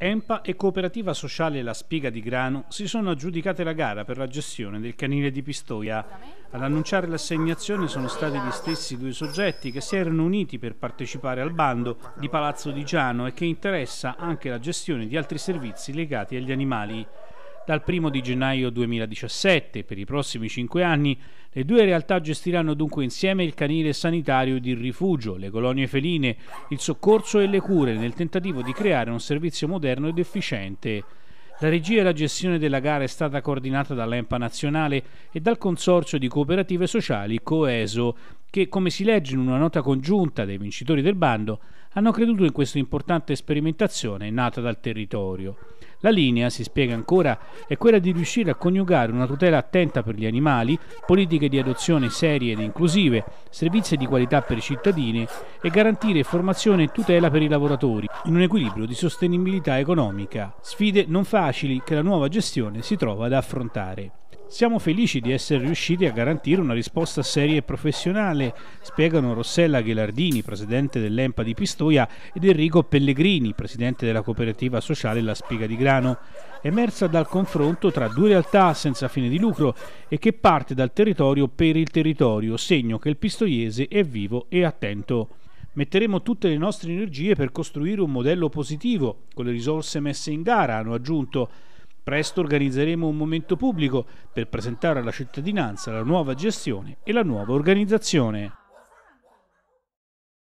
EMPA e Cooperativa Sociale La Spiga di Grano si sono aggiudicate la gara per la gestione del canile di Pistoia. Ad annunciare l'assegnazione sono stati gli stessi due soggetti che si erano uniti per partecipare al bando di Palazzo di Giano e che interessa anche la gestione di altri servizi legati agli animali. Dal 1 di gennaio 2017, per i prossimi 5 anni, le due realtà gestiranno dunque insieme il canile sanitario di rifugio, le colonie feline, il soccorso e le cure nel tentativo di creare un servizio moderno ed efficiente. La regia e la gestione della gara è stata coordinata dall'EMPA nazionale e dal Consorzio di Cooperative Sociali Coeso, che, come si legge in una nota congiunta dei vincitori del bando, hanno creduto in questa importante sperimentazione nata dal territorio. La linea, si spiega ancora, è quella di riuscire a coniugare una tutela attenta per gli animali, politiche di adozione serie ed inclusive, servizi di qualità per i cittadini e garantire formazione e tutela per i lavoratori, in un equilibrio di sostenibilità economica. Sfide non facili che la nuova gestione si trova ad affrontare. Siamo felici di essere riusciti a garantire una risposta seria e professionale, spiegano Rossella Ghelardini, presidente dell'EMPA di Pistoia, ed Enrico Pellegrini, presidente della cooperativa sociale La Spiga di Grano, emersa dal confronto tra due realtà senza fine di lucro e che parte dal territorio per il territorio, segno che il pistoiese è vivo e attento. Metteremo tutte le nostre energie per costruire un modello positivo, con le risorse messe in gara, hanno aggiunto Presto organizzeremo un momento pubblico per presentare alla cittadinanza la nuova gestione e la nuova organizzazione.